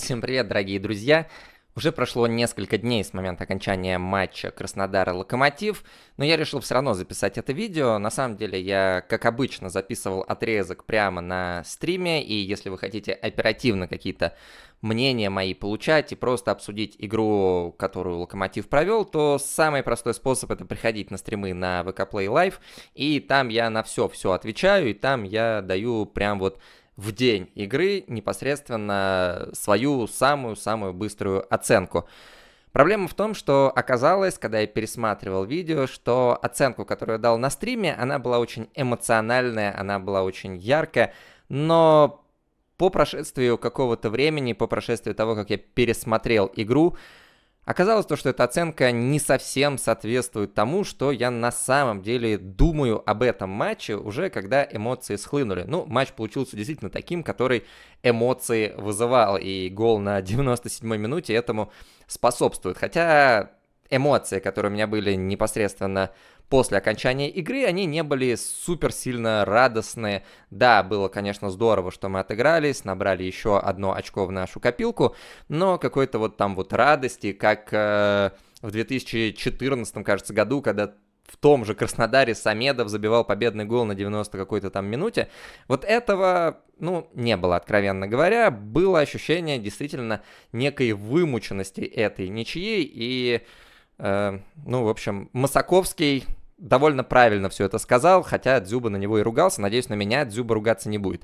Всем привет, дорогие друзья! Уже прошло несколько дней с момента окончания матча Краснодар и Локомотив, но я решил все равно записать это видео. На самом деле я, как обычно, записывал отрезок прямо на стриме, и если вы хотите оперативно какие-то мнения мои получать и просто обсудить игру, которую Локомотив провел, то самый простой способ это приходить на стримы на VK Play Live, и там я на все-все отвечаю, и там я даю прям вот в день игры непосредственно свою самую-самую быструю оценку. Проблема в том, что оказалось, когда я пересматривал видео, что оценку, которую я дал на стриме, она была очень эмоциональная, она была очень яркая, но по прошествию какого-то времени, по прошествию того, как я пересмотрел игру, Оказалось то, что эта оценка не совсем соответствует тому, что я на самом деле думаю об этом матче уже когда эмоции схлынули. Ну, матч получился действительно таким, который эмоции вызывал, и гол на 97-й минуте этому способствует. Хотя эмоции, которые у меня были непосредственно после окончания игры, они не были супер сильно радостные. Да, было, конечно, здорово, что мы отыгрались, набрали еще одно очко в нашу копилку, но какой-то вот там вот радости, как э, в 2014, кажется, году, когда в том же Краснодаре Самедов забивал победный гол на 90 какой-то там минуте. Вот этого, ну, не было, откровенно говоря. Было ощущение действительно некой вымученности этой ничьей и Э, ну, в общем, Масаковский довольно правильно все это сказал, хотя Дзюба на него и ругался. Надеюсь, на меня Дзюба ругаться не будет.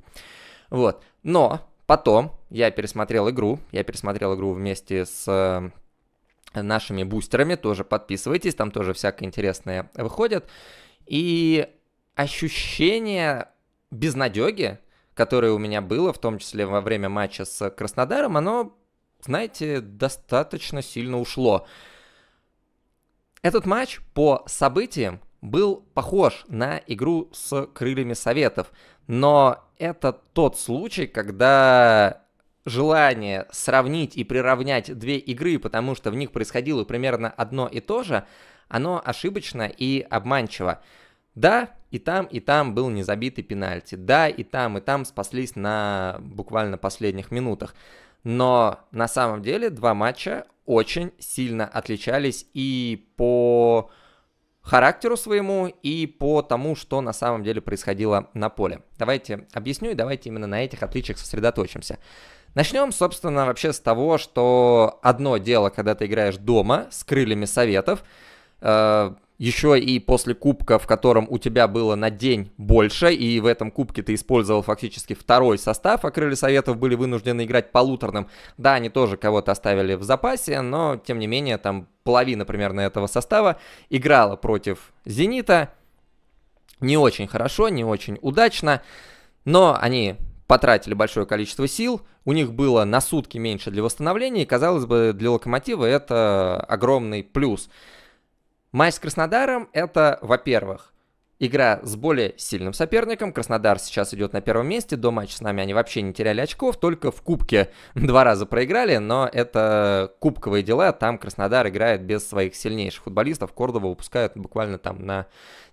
Вот. Но потом я пересмотрел игру. Я пересмотрел игру вместе с э, нашими бустерами. Тоже подписывайтесь, там тоже всякое интересное выходит. И ощущение безнадеги, которое у меня было, в том числе во время матча с Краснодаром, оно, знаете, достаточно сильно ушло. Этот матч по событиям был похож на игру с крыльями советов, но это тот случай, когда желание сравнить и приравнять две игры, потому что в них происходило примерно одно и то же, оно ошибочно и обманчиво. Да, и там, и там был незабитый пенальти. Да, и там, и там спаслись на буквально последних минутах. Но на самом деле два матча очень сильно отличались и по характеру своему, и по тому, что на самом деле происходило на поле. Давайте объясню и давайте именно на этих отличиях сосредоточимся. Начнем, собственно, вообще с того, что одно дело, когда ты играешь дома с крыльями советов, э, еще и после кубка, в котором у тебя было на день больше, и в этом кубке ты использовал фактически второй состав, а Крылья Советов были вынуждены играть полуторным. Да, они тоже кого-то оставили в запасе, но, тем не менее, там половина примерно этого состава играла против «Зенита». Не очень хорошо, не очень удачно, но они потратили большое количество сил, у них было на сутки меньше для восстановления, и, казалось бы, для «Локомотива» это огромный плюс – Матч с Краснодаром это, во-первых, игра с более сильным соперником. Краснодар сейчас идет на первом месте. До матча с нами они вообще не теряли очков, только в кубке два раза проиграли, но это кубковые дела. Там Краснодар играет без своих сильнейших футболистов. Кордова выпускают буквально там на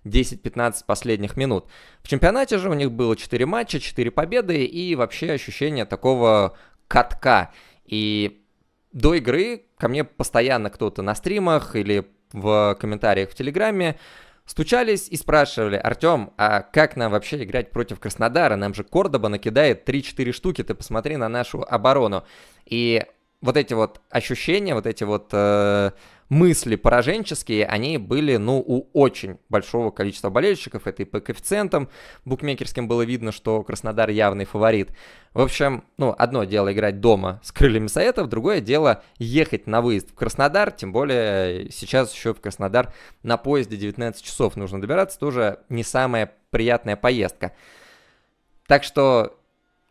10-15 последних минут. В чемпионате же у них было 4 матча, 4 победы и вообще ощущение такого катка. И до игры ко мне постоянно кто-то на стримах или в комментариях в Телеграме стучались и спрашивали, Артем, а как нам вообще играть против Краснодара? Нам же Кордоба накидает 3-4 штуки, ты посмотри на нашу оборону. И вот эти вот ощущения, вот эти вот э, мысли пораженческие, они были, ну, у очень большого количества болельщиков. Это и по коэффициентам букмекерским было видно, что Краснодар явный фаворит. В общем, ну, одно дело играть дома с крыльями советов, другое дело ехать на выезд в Краснодар, тем более э, сейчас еще в Краснодар на поезде 19 часов нужно добираться, тоже не самая приятная поездка. Так что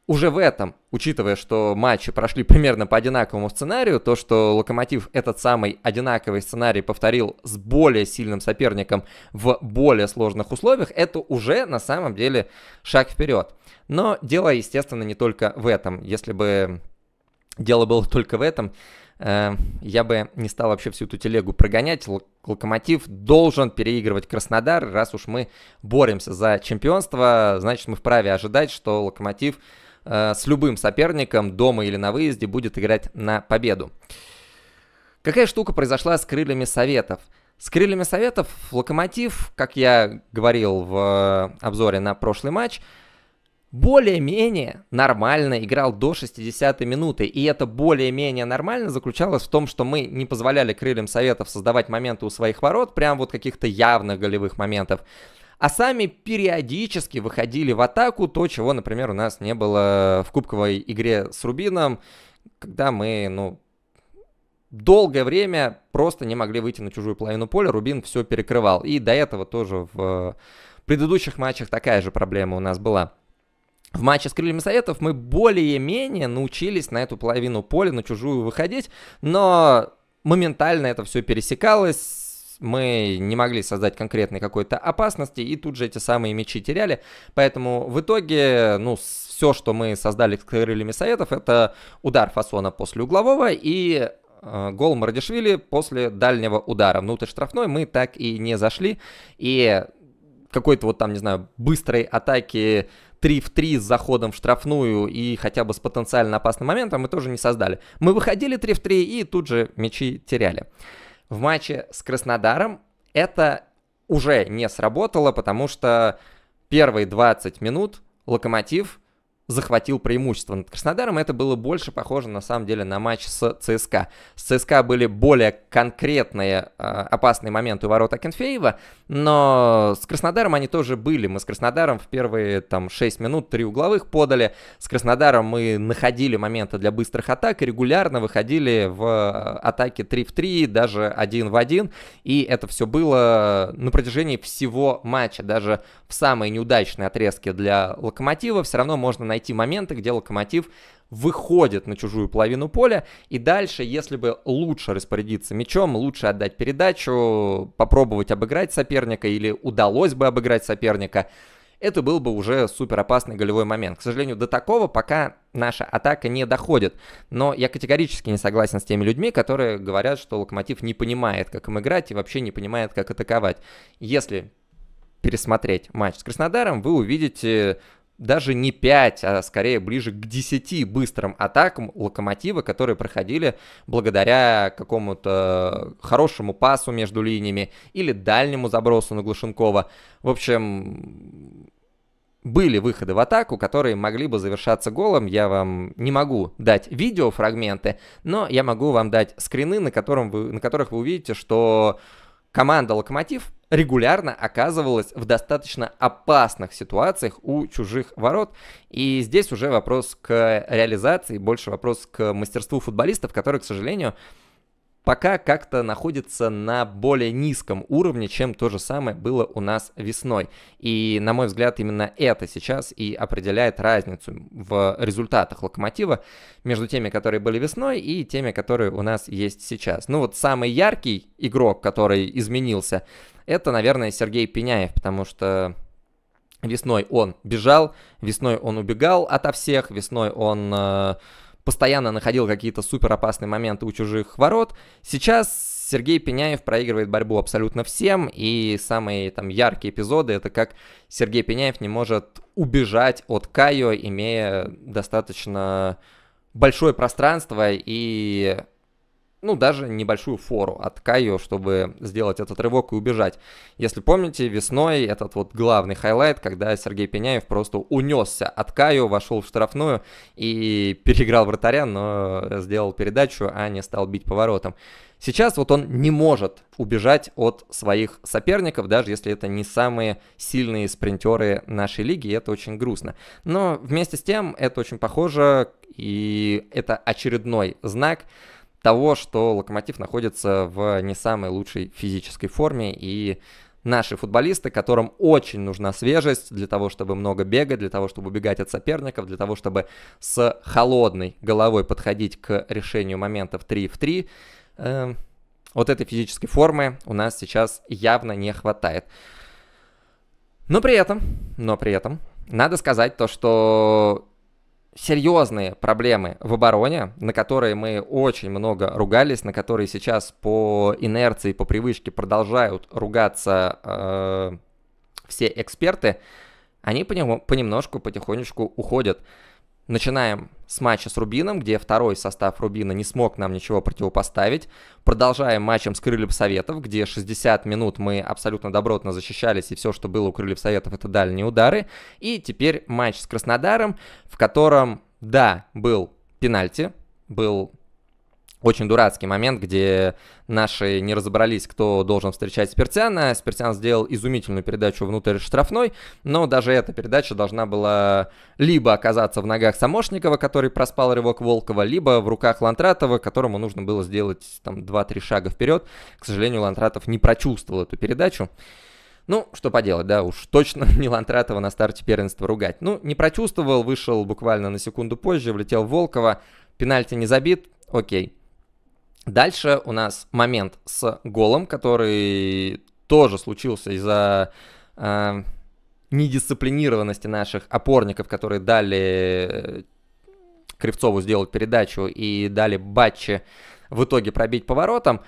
уже в этом, учитывая, что матчи прошли примерно по одинаковому сценарию, то, что Локомотив этот самый одинаковый сценарий повторил с более сильным соперником в более сложных условиях, это уже на самом деле шаг вперед. Но дело, естественно, не только в этом. Если бы дело было только в этом, э, я бы не стал вообще всю эту телегу прогонять. Локомотив должен переигрывать Краснодар. Раз уж мы боремся за чемпионство, значит мы вправе ожидать, что Локомотив э, с любым соперником дома или на выезде будет играть на победу. Какая штука произошла с крыльями советов? С крыльями советов Локомотив, как я говорил в э, обзоре на прошлый матч, более-менее нормально играл до 60-й минуты. И это более-менее нормально заключалось в том, что мы не позволяли крыльям советов создавать моменты у своих ворот, прям вот каких-то явных голевых моментов а сами периодически выходили в атаку, то, чего, например, у нас не было в кубковой игре с Рубином, когда мы, ну, долгое время просто не могли выйти на чужую половину поля, Рубин все перекрывал. И до этого тоже в предыдущих матчах такая же проблема у нас была. В матче с крыльями Советов мы более-менее научились на эту половину поля, на чужую выходить, но моментально это все пересекалось, мы не могли создать конкретной какой-то опасности, и тут же эти самые мечи теряли. Поэтому в итоге, ну, все, что мы создали с крыльями советов, это удар фасона после углового и э, гол Мардишвили после дальнего удара. Внутрь штрафной мы так и не зашли. И какой-то вот там, не знаю, быстрой атаки 3 в 3 с заходом в штрафную и хотя бы с потенциально опасным моментом мы тоже не создали. Мы выходили 3 в 3 и тут же мячи теряли в матче с Краснодаром это уже не сработало, потому что первые 20 минут Локомотив захватил преимущество над Краснодаром. Это было больше похоже, на самом деле, на матч с ЦСКА. С ЦСКА были более конкретные э, опасные моменты у ворот Акинфеева, но с Краснодаром они тоже были. Мы с Краснодаром в первые там 6 минут три угловых подали. С Краснодаром мы находили моменты для быстрых атак и регулярно выходили в а, атаке 3 в 3, даже 1 в 1. И это все было на протяжении всего матча. Даже в самые неудачные отрезки для Локомотива все равно можно найти моменты, где Локомотив выходит на чужую половину поля, и дальше, если бы лучше распорядиться мячом, лучше отдать передачу, попробовать обыграть соперника или удалось бы обыграть соперника, это был бы уже супер опасный голевой момент. К сожалению, до такого пока наша атака не доходит. Но я категорически не согласен с теми людьми, которые говорят, что Локомотив не понимает, как им играть и вообще не понимает, как атаковать. Если пересмотреть матч с Краснодаром, вы увидите даже не 5, а скорее ближе к 10 быстрым атакам локомотива, которые проходили благодаря какому-то хорошему пасу между линиями или дальнему забросу на Глушенкова. В общем, были выходы в атаку, которые могли бы завершаться голом. Я вам не могу дать видеофрагменты, но я могу вам дать скрины, на, котором вы, на которых вы увидите, что Команда «Локомотив» регулярно оказывалась в достаточно опасных ситуациях у чужих ворот. И здесь уже вопрос к реализации, больше вопрос к мастерству футболистов, которые, к сожалению, пока как-то находится на более низком уровне, чем то же самое было у нас весной. И, на мой взгляд, именно это сейчас и определяет разницу в результатах локомотива между теми, которые были весной, и теми, которые у нас есть сейчас. Ну вот самый яркий игрок, который изменился, это, наверное, Сергей Пеняев, потому что весной он бежал, весной он убегал ото всех, весной он... Э, постоянно находил какие-то супер опасные моменты у чужих ворот. Сейчас Сергей Пеняев проигрывает борьбу абсолютно всем, и самые там яркие эпизоды это как Сергей Пеняев не может убежать от Кайо, имея достаточно большое пространство и ну, даже небольшую фору от Кайо, чтобы сделать этот рывок и убежать. Если помните, весной этот вот главный хайлайт, когда Сергей Пеняев просто унесся от Кайо, вошел в штрафную и переиграл вратаря, но сделал передачу, а не стал бить поворотом. Сейчас вот он не может убежать от своих соперников, даже если это не самые сильные спринтеры нашей лиги, и это очень грустно. Но вместе с тем это очень похоже, и это очередной знак того, что Локомотив находится в не самой лучшей физической форме и наши футболисты, которым очень нужна свежесть для того, чтобы много бегать, для того, чтобы убегать от соперников, для того, чтобы с холодной головой подходить к решению моментов 3 в 3. Э, эм, вот этой физической формы у нас сейчас явно не хватает. Но при этом, но при этом, надо сказать то, что серьезные проблемы в обороне, на которые мы очень много ругались, на которые сейчас по инерции, по привычке продолжают ругаться э, все эксперты, они понем, понемножку, потихонечку уходят. Начинаем с матча с Рубином, где второй состав Рубина не смог нам ничего противопоставить. Продолжаем матчем с Крыльев Советов, где 60 минут мы абсолютно добротно защищались, и все, что было у Крыльев Советов, это дальние удары. И теперь матч с Краснодаром, в котором, да, был пенальти, был очень дурацкий момент, где наши не разобрались, кто должен встречать Спиртяна. Спиртян сделал изумительную передачу внутрь штрафной, но даже эта передача должна была либо оказаться в ногах Самошникова, который проспал рывок Волкова, либо в руках Лантратова, которому нужно было сделать там 2-3 шага вперед. К сожалению, Лантратов не прочувствовал эту передачу. Ну, что поделать, да, уж точно не Лантратова на старте первенства ругать. Ну, не прочувствовал, вышел буквально на секунду позже, влетел в Волкова, пенальти не забит, окей. Дальше у нас момент с голом, который тоже случился из-за э, недисциплинированности наших опорников, которые дали э, Кривцову сделать передачу и дали Батче в итоге пробить поворотом.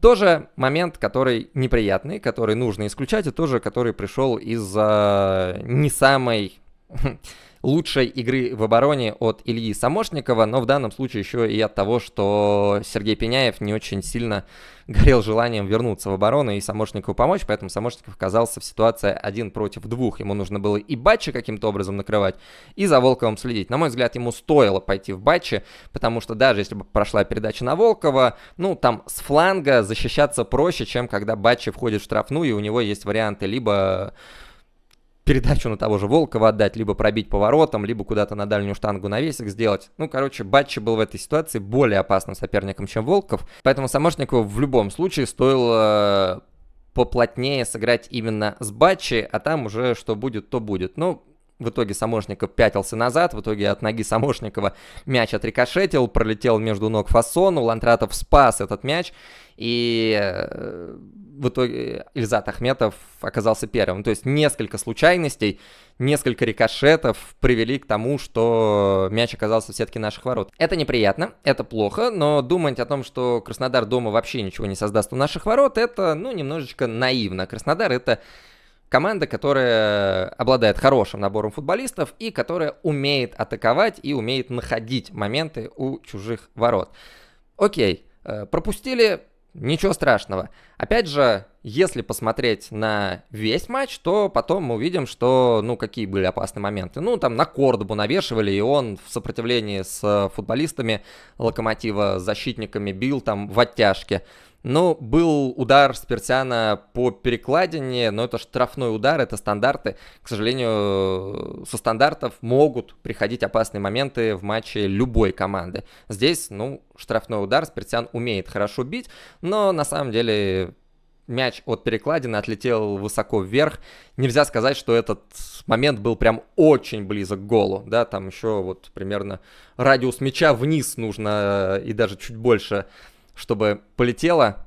Тоже момент, который неприятный, который нужно исключать, и тоже который пришел из-за не самой лучшей игры в обороне от Ильи Самошникова, но в данном случае еще и от того, что Сергей Пеняев не очень сильно горел желанием вернуться в оборону и Самошникову помочь, поэтому Самошников оказался в ситуации один против двух. Ему нужно было и батчи каким-то образом накрывать, и за Волковым следить. На мой взгляд, ему стоило пойти в Батче, потому что даже если бы прошла передача на Волкова, ну, там с фланга защищаться проще, чем когда батчи входит в штрафную, и у него есть варианты либо передачу на того же Волкова отдать, либо пробить поворотом, либо куда-то на дальнюю штангу навесик сделать. Ну, короче, Батчи был в этой ситуации более опасным соперником, чем Волков, поэтому Самошникову в любом случае стоило э, поплотнее сыграть именно с Батчи, а там уже что будет, то будет. Ну, в итоге Самошников пятился назад, в итоге от ноги Самошникова мяч отрикошетил, пролетел между ног Фасону, Лантратов спас этот мяч, и э, в итоге Ильзат Ахметов оказался первым. То есть несколько случайностей, несколько рикошетов привели к тому, что мяч оказался в сетке наших ворот. Это неприятно, это плохо, но думать о том, что Краснодар дома вообще ничего не создаст у наших ворот, это, ну, немножечко наивно. Краснодар это Команда, которая обладает хорошим набором футболистов и которая умеет атаковать и умеет находить моменты у чужих ворот. Окей, э, пропустили, ничего страшного. Опять же, если посмотреть на весь матч, то потом мы увидим, что, ну, какие были опасные моменты. Ну, там на Кордобу навешивали, и он в сопротивлении с футболистами Локомотива, защитниками бил там в оттяжке. Ну, был удар Спиртяна по перекладине, но это штрафной удар, это стандарты. К сожалению, со стандартов могут приходить опасные моменты в матче любой команды. Здесь, ну, штрафной удар, Спиртян умеет хорошо бить, но на самом деле мяч от перекладины отлетел высоко вверх. Нельзя сказать, что этот момент был прям очень близок к голу, да, там еще вот примерно радиус мяча вниз нужно э, и даже чуть больше чтобы полетело.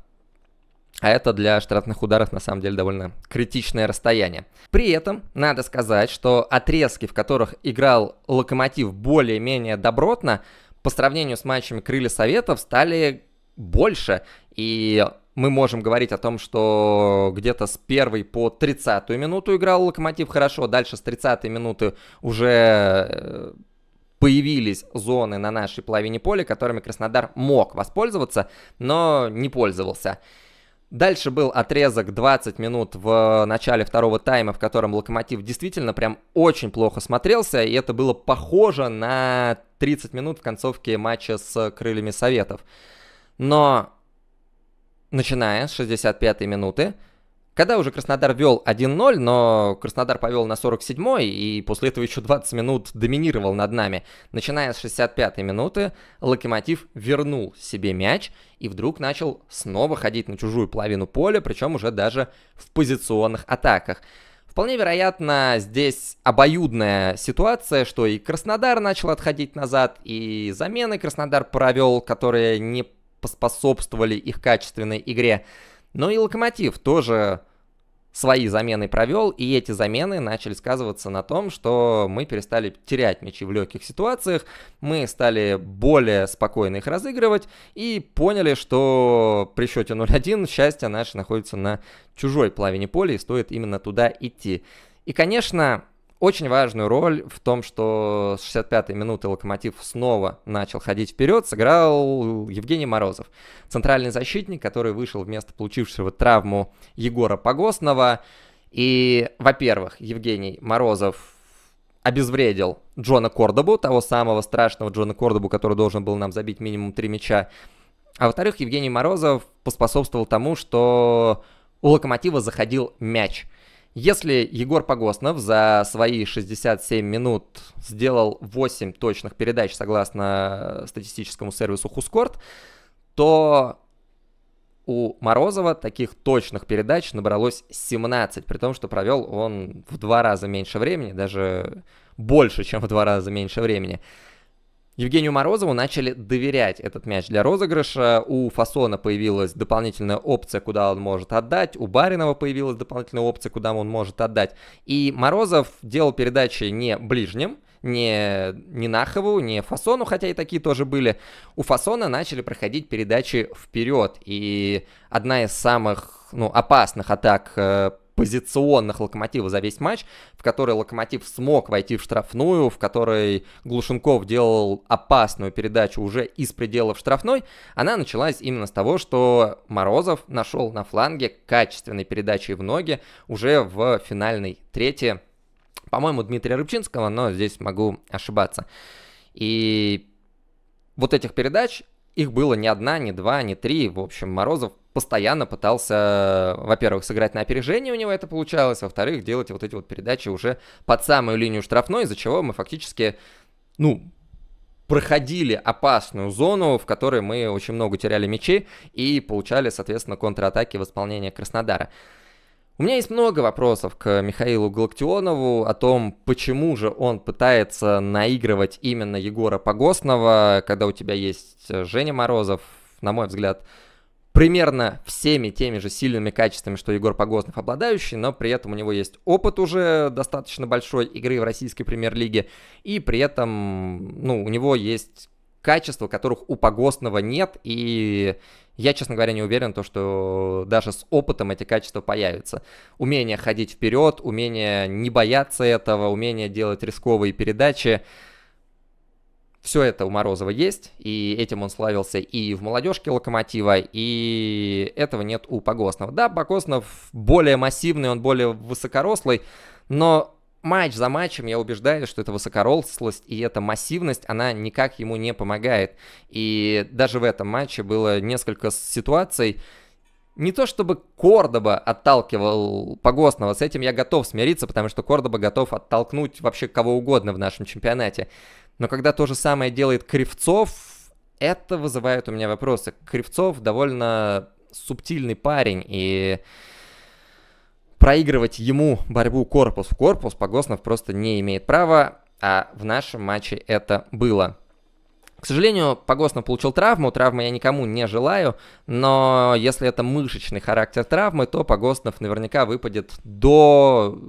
А это для штрафных ударов на самом деле довольно критичное расстояние. При этом надо сказать, что отрезки, в которых играл Локомотив более-менее добротно, по сравнению с матчами Крылья Советов стали больше. И мы можем говорить о том, что где-то с первой по 30 минуту играл Локомотив хорошо, дальше с 30 минуты уже э, появились зоны на нашей половине поля, которыми Краснодар мог воспользоваться, но не пользовался. Дальше был отрезок 20 минут в начале второго тайма, в котором Локомотив действительно прям очень плохо смотрелся, и это было похоже на 30 минут в концовке матча с Крыльями Советов. Но начиная с 65-й минуты, когда уже Краснодар вел 1-0, но Краснодар повел на 47-й и после этого еще 20 минут доминировал над нами. Начиная с 65-й минуты, Локомотив вернул себе мяч и вдруг начал снова ходить на чужую половину поля, причем уже даже в позиционных атаках. Вполне вероятно, здесь обоюдная ситуация, что и Краснодар начал отходить назад, и замены Краснодар провел, которые не поспособствовали их качественной игре. Но ну и Локомотив тоже свои замены провел, и эти замены начали сказываться на том, что мы перестали терять мячи в легких ситуациях, мы стали более спокойно их разыгрывать и поняли, что при счете 0-1 счастье наше находится на чужой половине поля и стоит именно туда идти. И, конечно, очень важную роль в том, что с 65-й минуты «Локомотив» снова начал ходить вперед, сыграл Евгений Морозов. Центральный защитник, который вышел вместо получившего травму Егора Погосного. И, во-первых, Евгений Морозов обезвредил Джона Кордобу, того самого страшного Джона Кордобу, который должен был нам забить минимум три мяча. А во-вторых, Евгений Морозов поспособствовал тому, что у Локомотива заходил мяч – если Егор Погоснов за свои 67 минут сделал 8 точных передач согласно э, статистическому сервису Хускорт, то у Морозова таких точных передач набралось 17, при том, что провел он в два раза меньше времени, даже больше, чем в два раза меньше времени. Евгению Морозову начали доверять этот мяч для розыгрыша. У Фасона появилась дополнительная опция, куда он может отдать. У Баринова появилась дополнительная опция, куда он может отдать. И Морозов делал передачи не ближним, не, не Нахову, не Фасону, хотя и такие тоже были. У Фасона начали проходить передачи вперед. И одна из самых ну, опасных атак э, позиционных Локомотива за весь матч, в который Локомотив смог войти в штрафную, в которой Глушенков делал опасную передачу уже из пределов штрафной, она началась именно с того, что Морозов нашел на фланге качественной передачей в ноги уже в финальной трети, по-моему, Дмитрия Рыбчинского, но здесь могу ошибаться. И вот этих передач, их было не одна, не два, не три. В общем, Морозов постоянно пытался, во-первых, сыграть на опережение у него это получалось, во-вторых, делать вот эти вот передачи уже под самую линию штрафной, из-за чего мы фактически, ну, проходили опасную зону, в которой мы очень много теряли мячи и получали, соответственно, контратаки в исполнении Краснодара. У меня есть много вопросов к Михаилу Галактионову о том, почему же он пытается наигрывать именно Егора Погосного, когда у тебя есть Женя Морозов, на мой взгляд, примерно всеми теми же сильными качествами, что Егор Погознов обладающий, но при этом у него есть опыт уже достаточно большой игры в российской премьер-лиге, и при этом, ну, у него есть качества, которых у Погостного нет, и я, честно говоря, не уверен, то, что даже с опытом эти качества появятся. Умение ходить вперед, умение не бояться этого, умение делать рисковые передачи. Все это у Морозова есть, и этим он славился и в молодежке Локомотива, и этого нет у Погоснова. Да, Погоснов более массивный, он более высокорослый, но матч за матчем я убеждаюсь, что эта высокорослость и эта массивность, она никак ему не помогает. И даже в этом матче было несколько ситуаций, не то чтобы Кордоба отталкивал Погосного, с этим я готов смириться, потому что Кордоба готов оттолкнуть вообще кого угодно в нашем чемпионате. Но когда то же самое делает Кривцов, это вызывает у меня вопросы. Кривцов довольно субтильный парень, и проигрывать ему борьбу корпус в корпус Погоснов просто не имеет права, а в нашем матче это было. К сожалению, Погоснов получил травму, травмы я никому не желаю, но если это мышечный характер травмы, то Погоснов наверняка выпадет до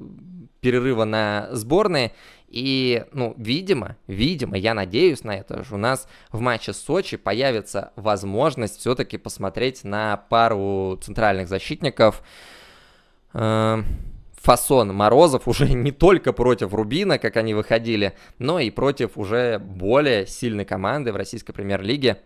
перерыва на сборные, и, ну, видимо, видимо, я надеюсь на это, у нас в матче с Сочи появится возможность все-таки посмотреть на пару центральных защитников. Э, Фасон Морозов уже не только против Рубина, как они выходили, но и против уже более сильной команды в российской премьер-лиге.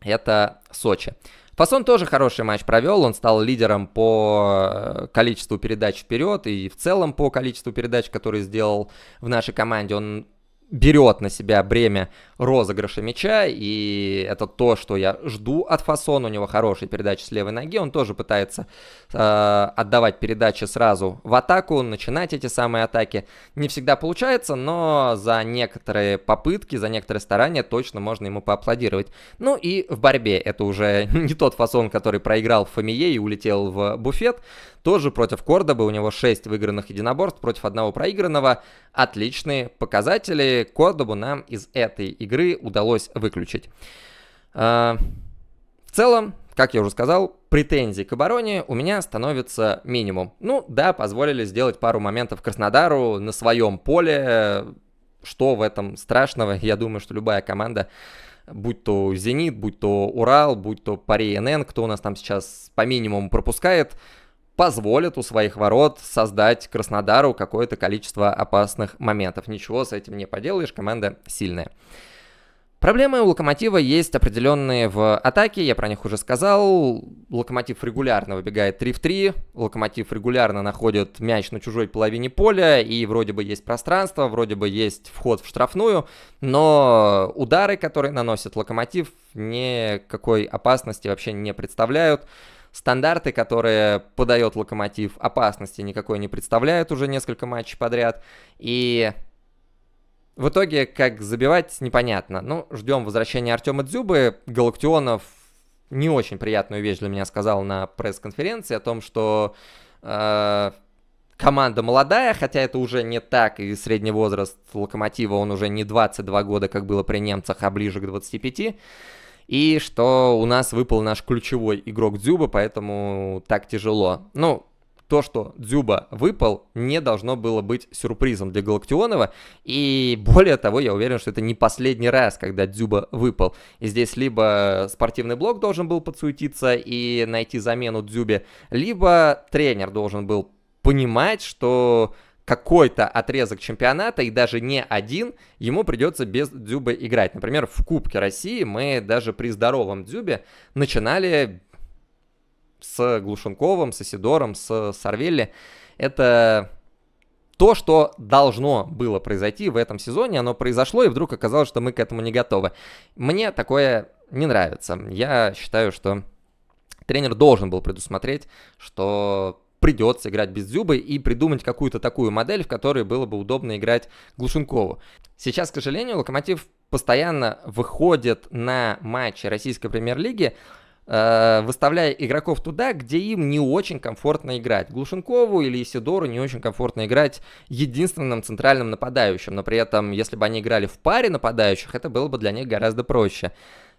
Это Сочи. Фасон тоже хороший матч провел, он стал лидером по э, количеству передач вперед и в целом по количеству передач, которые сделал в нашей команде. Он берет на себя бремя розыгрыша мяча, и это то, что я жду от Фасона. У него хорошие передачи с левой ноги, он тоже пытается э, отдавать передачи сразу в атаку, начинать эти самые атаки. Не всегда получается, но за некоторые попытки, за некоторые старания точно можно ему поаплодировать. Ну и в борьбе это уже не тот Фасон, который проиграл в Фамие и улетел в буфет. Тоже против Кордобы, у него 6 выигранных единоборств против одного проигранного. Отличные показатели кстати, Кордобу нам из этой игры удалось выключить. А, в целом, как я уже сказал, претензий к обороне у меня становится минимум. Ну да, позволили сделать пару моментов Краснодару на своем поле. Что в этом страшного? Я думаю, что любая команда, будь то «Зенит», будь то «Урал», будь то «Пари НН», кто у нас там сейчас по минимуму пропускает – позволит у своих ворот создать Краснодару какое-то количество опасных моментов. Ничего с этим не поделаешь, команда сильная. Проблемы у Локомотива есть определенные в атаке, я про них уже сказал. Локомотив регулярно выбегает 3 в 3, Локомотив регулярно находит мяч на чужой половине поля, и вроде бы есть пространство, вроде бы есть вход в штрафную, но удары, которые наносит Локомотив, никакой опасности вообще не представляют. Стандарты, которые подает Локомотив, опасности никакой не представляют уже несколько матчей подряд. И в итоге, как забивать, непонятно. Ну, ждем возвращения Артема Дзюбы. Галактионов не очень приятную вещь для меня сказал на пресс-конференции о том, что э, команда молодая, хотя это уже не так, и средний возраст Локомотива, он уже не 22 года, как было при немцах, а ближе к 25 и что у нас выпал наш ключевой игрок Дзюба, поэтому так тяжело. Ну, то, что Дзюба выпал, не должно было быть сюрпризом для Галактионова. И более того, я уверен, что это не последний раз, когда Дзюба выпал. И здесь либо спортивный блок должен был подсуетиться и найти замену Дзюбе, либо тренер должен был понимать, что какой-то отрезок чемпионата, и даже не один, ему придется без Дзюбы играть. Например, в Кубке России мы даже при здоровом Дзюбе начинали с Глушенковым, с Сидором, с Сарвелли. Это то, что должно было произойти в этом сезоне, оно произошло, и вдруг оказалось, что мы к этому не готовы. Мне такое не нравится. Я считаю, что тренер должен был предусмотреть, что придется играть без Дзюбы и придумать какую-то такую модель, в которой было бы удобно играть Глушенкову. Сейчас, к сожалению, Локомотив постоянно выходит на матчи российской премьер-лиги, э, выставляя игроков туда, где им не очень комфортно играть. Глушенкову или Исидору не очень комфортно играть единственным центральным нападающим, но при этом, если бы они играли в паре нападающих, это было бы для них гораздо проще.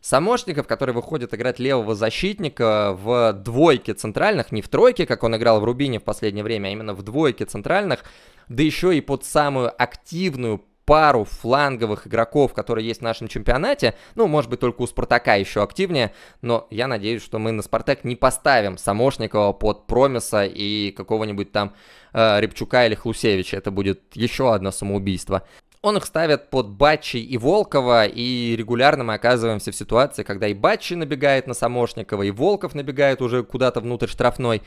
Самошников, который выходит играть левого защитника в двойке центральных, не в тройке, как он играл в Рубине в последнее время, а именно в двойке центральных, да еще и под самую активную пару фланговых игроков, которые есть в нашем чемпионате. Ну, может быть, только у Спартака еще активнее, но я надеюсь, что мы на Спартак не поставим Самошникова под Промиса и какого-нибудь там э, Рябчука или Хлусевича. Это будет еще одно самоубийство. Он их ставит под Батчей и Волкова, и регулярно мы оказываемся в ситуации, когда и Батчи набегает на Самошникова, и Волков набегает уже куда-то внутрь штрафной.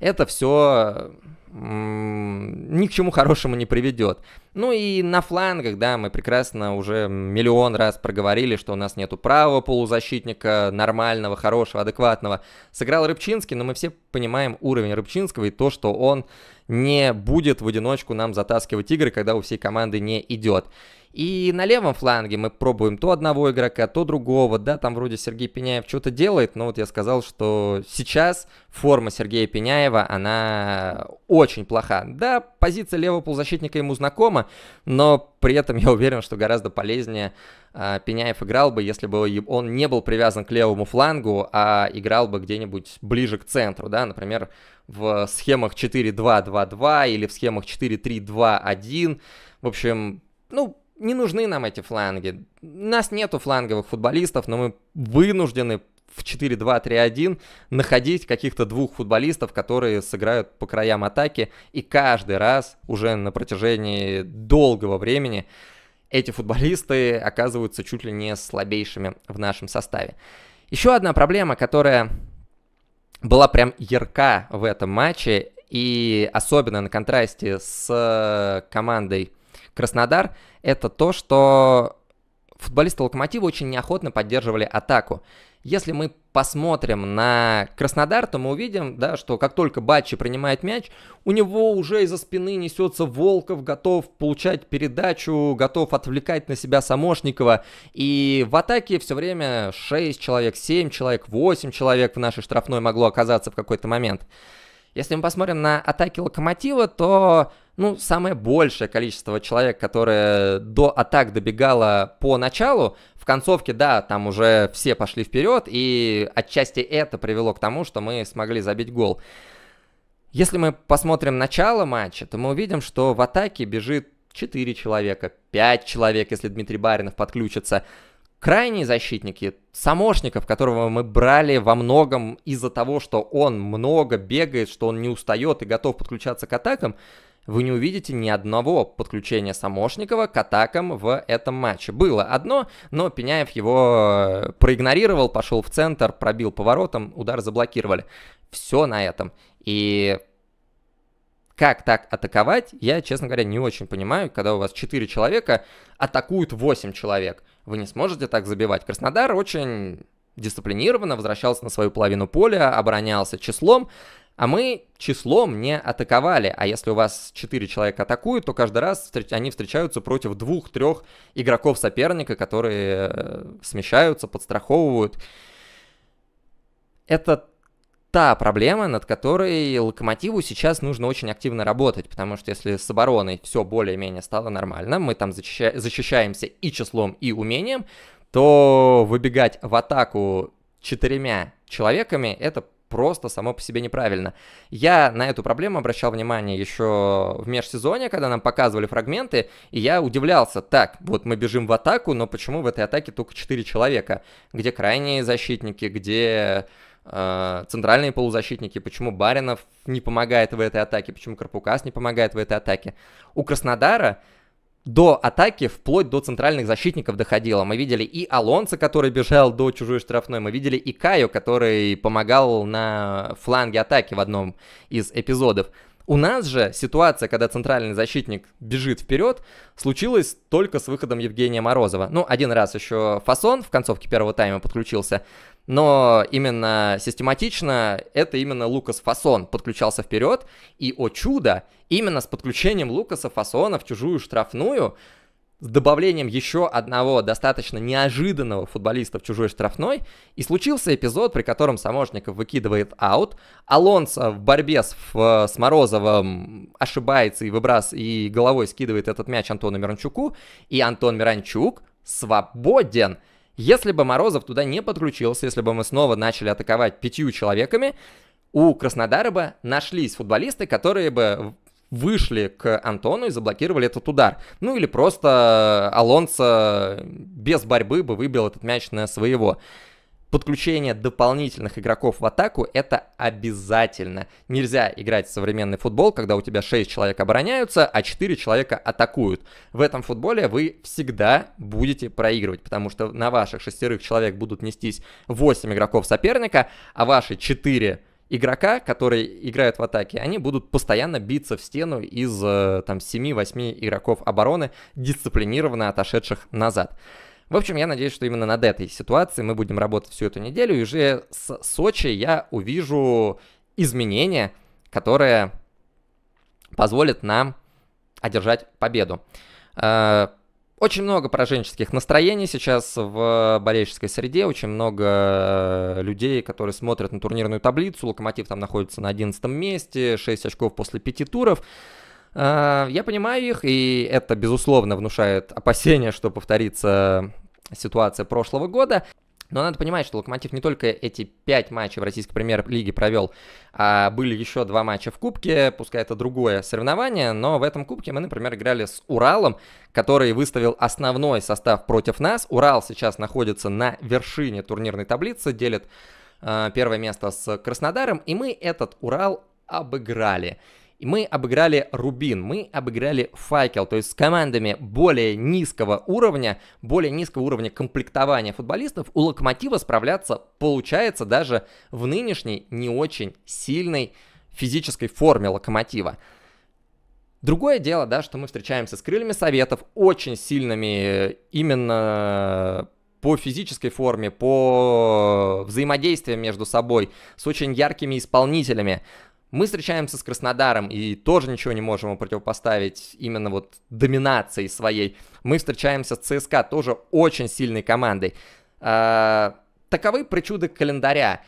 Это все ни к чему хорошему не приведет. Ну и на флангах, да, мы прекрасно уже миллион раз проговорили, что у нас нету правого полузащитника, нормального, хорошего, адекватного. Сыграл Рыбчинский, но мы все понимаем уровень Рыбчинского и то, что он не будет в одиночку нам затаскивать игры, когда у всей команды не идет. И на левом фланге мы пробуем то одного игрока, то другого. Да, там вроде Сергей Пеняев что-то делает, но вот я сказал, что сейчас форма Сергея Пеняева, она очень плоха. Да, позиция левого полузащитника ему знакома, но при этом я уверен, что гораздо полезнее а, Пеняев играл бы, если бы он не был привязан к левому флангу, а играл бы где-нибудь ближе к центру, да, например, в схемах 4-2-2-2 или в схемах 4-3-2-1. В общем, ну, не нужны нам эти фланги. У нас нету фланговых футболистов, но мы вынуждены в 4-2-3-1 находить каких-то двух футболистов, которые сыграют по краям атаки, и каждый раз уже на протяжении долгого времени эти футболисты оказываются чуть ли не слабейшими в нашем составе. Еще одна проблема, которая была прям ярка в этом матче, и особенно на контрасте с э, командой Краснодар, это то, что футболисты Локомотива очень неохотно поддерживали атаку. Если мы посмотрим на Краснодар, то мы увидим, да, что как только Батчи принимает мяч, у него уже из-за спины несется Волков, готов получать передачу, готов отвлекать на себя Самошникова. И в атаке все время 6 человек, 7 человек, 8 человек в нашей штрафной могло оказаться в какой-то момент. Если мы посмотрим на атаки Локомотива, то ну, самое большее количество человек, которое до атак добегало по началу, концовке, да, там уже все пошли вперед, и отчасти это привело к тому, что мы смогли забить гол. Если мы посмотрим начало матча, то мы увидим, что в атаке бежит 4 человека, 5 человек, если Дмитрий Баринов подключится. Крайние защитники, Самошников, которого мы брали во многом из-за того, что он много бегает, что он не устает и готов подключаться к атакам, вы не увидите ни одного подключения Самошникова к атакам в этом матче. Было одно, но Пеняев его э, проигнорировал, пошел в центр, пробил поворотом, удар заблокировали. Все на этом. И как так атаковать, я, честно говоря, не очень понимаю, когда у вас 4 человека атакуют 8 человек. Вы не сможете так забивать. Краснодар очень дисциплинированно возвращался на свою половину поля, оборонялся числом, а мы числом не атаковали. А если у вас 4 человека атакуют, то каждый раз они встречаются против двух-трех игроков соперника, которые э, смещаются, подстраховывают. Это та проблема, над которой Локомотиву сейчас нужно очень активно работать, потому что если с обороной все более-менее стало нормально, мы там защища... защищаемся и числом, и умением, то выбегать в атаку четырьмя человеками — это просто само по себе неправильно. Я на эту проблему обращал внимание еще в межсезонье, когда нам показывали фрагменты, и я удивлялся, так, вот мы бежим в атаку, но почему в этой атаке только 4 человека? Где крайние защитники, где э, центральные полузащитники, почему Баринов не помогает в этой атаке, почему Карпукас не помогает в этой атаке. У Краснодара до атаки вплоть до центральных защитников доходило. Мы видели и Алонса, который бежал до чужой штрафной, мы видели и Каю, который помогал на фланге атаки в одном из эпизодов. У нас же ситуация, когда центральный защитник бежит вперед, случилась только с выходом Евгения Морозова. Ну, один раз еще Фасон в концовке первого тайма подключился, но именно систематично это именно Лукас Фасон подключался вперед, и, о чудо, именно с подключением Лукаса Фасона в чужую штрафную, с добавлением еще одного достаточно неожиданного футболиста в чужой штрафной, и случился эпизод, при котором Саможников выкидывает аут, Алонсо в борьбе с, в, с Морозовым ошибается и выбрас, и головой скидывает этот мяч Антону Миранчуку, и Антон Миранчук свободен – если бы Морозов туда не подключился, если бы мы снова начали атаковать пятью человеками, у Краснодара бы нашлись футболисты, которые бы вышли к Антону и заблокировали этот удар. Ну или просто Алонсо без борьбы бы выбил этот мяч на своего подключение дополнительных игроков в атаку это обязательно. Нельзя играть в современный футбол, когда у тебя 6 человек обороняются, а 4 человека атакуют. В этом футболе вы всегда будете проигрывать, потому что на ваших шестерых человек будут нестись 8 игроков соперника, а ваши 4 игрока, которые играют в атаке, они будут постоянно биться в стену из э, там 7-8 игроков обороны, дисциплинированно отошедших назад. В общем, я надеюсь, что именно над этой ситуацией мы будем работать всю эту неделю, и уже с Сочи я увижу изменения, которые позволят нам одержать победу. Э, очень много пораженческих настроений сейчас в болельческой среде, очень много людей, которые смотрят на турнирную таблицу, Локомотив там находится на 11 месте, 6 очков после 5 туров. А, я понимаю их, и это, безусловно, внушает опасения, что повторится ситуация прошлого года. Но надо понимать, что Локомотив не только эти пять матчей в российской премьер-лиге провел, а были еще два матча в Кубке, пускай это другое соревнование, но в этом Кубке мы, например, играли с Уралом, который выставил основной состав против нас. Урал сейчас находится на вершине турнирной таблицы, делит э, первое место с Краснодаром, и мы этот Урал обыграли. И мы обыграли Рубин, мы обыграли Факел, то есть с командами более низкого уровня, более низкого уровня комплектования футболистов у Локомотива справляться получается даже в нынешней не очень сильной физической форме Локомотива. Другое дело, да, что мы встречаемся с крыльями советов, очень сильными э, именно по физической форме, по взаимодействию между собой, с очень яркими исполнителями, мы встречаемся с Краснодаром и тоже ничего не можем ему противопоставить именно вот доминацией своей. Мы встречаемся с ЦСКА, тоже очень сильной командой. А, таковы причуды календаря.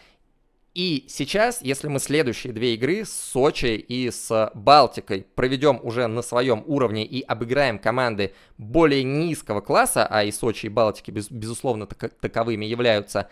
И сейчас, если мы следующие две игры с Сочи и с Балтикой проведем уже на своем уровне и обыграем команды более низкого класса, а и Сочи и Балтики, без, безусловно, так, таковыми являются,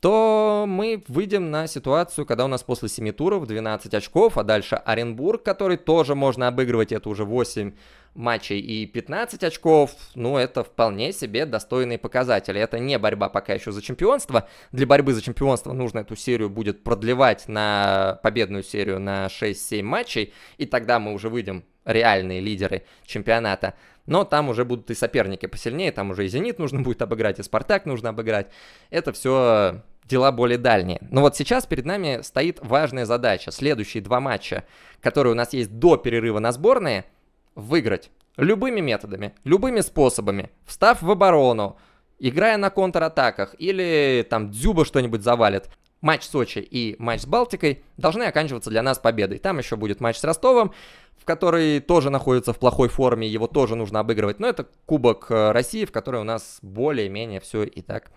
то мы выйдем на ситуацию, когда у нас после 7 туров 12 очков, а дальше Оренбург, который тоже можно обыгрывать, это уже 8 матчей и 15 очков, ну это вполне себе достойные показатели. Это не борьба пока еще за чемпионство. Для борьбы за чемпионство нужно эту серию будет продлевать на победную серию на 6-7 матчей, и тогда мы уже выйдем реальные лидеры чемпионата. Но там уже будут и соперники посильнее, там уже и «Зенит» нужно будет обыграть, и «Спартак» нужно обыграть. Это все дела более дальние. Но вот сейчас перед нами стоит важная задача. Следующие два матча, которые у нас есть до перерыва на сборные – выиграть. Любыми методами, любыми способами. Встав в оборону, играя на контратаках или там Дзюба что-нибудь завалит. Матч Сочи и матч с Балтикой должны оканчиваться для нас победой. Там еще будет матч с Ростовом, в который тоже находится в плохой форме, его тоже нужно обыгрывать. Но это Кубок э, России, в который у нас более-менее все и так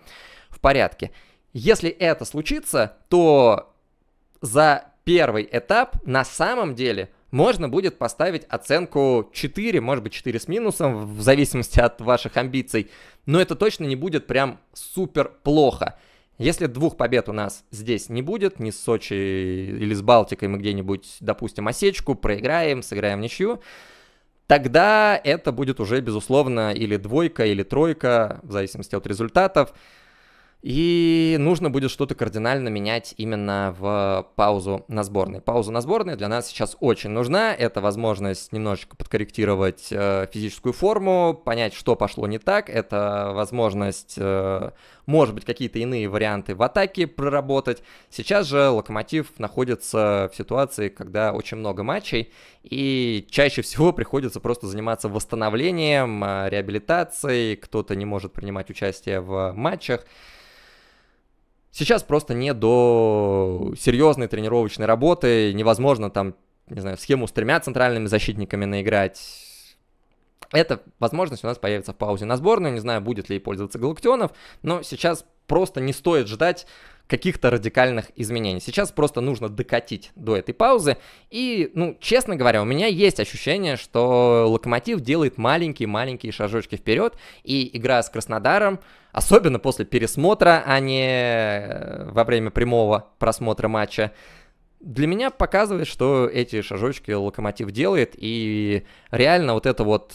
в порядке. Если это случится, то за первый этап на самом деле – можно будет поставить оценку 4, может быть 4 с минусом, в зависимости от ваших амбиций. Но это точно не будет прям супер плохо. Если двух побед у нас здесь не будет, ни с Сочи или с Балтикой мы где-нибудь, допустим, осечку, проиграем, сыграем ничью, тогда это будет уже, безусловно, или двойка, или тройка, в зависимости от результатов. И нужно будет что-то кардинально менять именно в паузу на сборной. Пауза на сборной для нас сейчас очень нужна. Это возможность немножечко подкорректировать э, физическую форму, понять, что пошло не так. Это возможность, э, может быть, какие-то иные варианты в атаке проработать. Сейчас же Локомотив находится в ситуации, когда очень много матчей, и чаще всего приходится просто заниматься восстановлением, э, реабилитацией. Кто-то не может принимать участие в матчах. Сейчас просто не до серьезной тренировочной работы, невозможно там, не знаю, схему с тремя центральными защитниками наиграть, эта возможность у нас появится в паузе на сборную. Не знаю, будет ли ей пользоваться Галактионов, но сейчас просто не стоит ждать каких-то радикальных изменений. Сейчас просто нужно докатить до этой паузы. И, ну, честно говоря, у меня есть ощущение, что Локомотив делает маленькие-маленькие шажочки вперед, и игра с Краснодаром, особенно после пересмотра, а не э, во время прямого просмотра матча, для меня показывает, что эти шажочки Локомотив делает, и реально вот это вот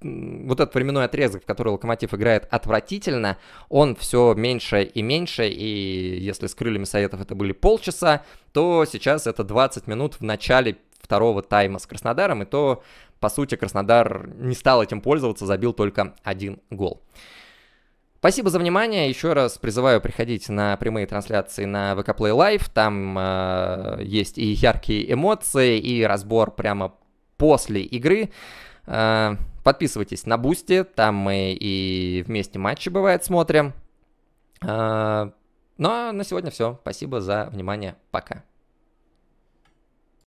вот этот временной отрезок, в который Локомотив играет отвратительно, он все меньше и меньше, и если с крыльями советов это были полчаса, то сейчас это 20 минут в начале второго тайма с Краснодаром, и то, по сути, Краснодар не стал этим пользоваться, забил только один гол. Спасибо за внимание. Еще раз призываю приходить на прямые трансляции на VK Play Live. Там э, есть и яркие эмоции, и разбор прямо после игры. Э, Подписывайтесь на Бусти, там мы и вместе матчи, бывает, смотрим. А, ну а на сегодня все. Спасибо за внимание. Пока.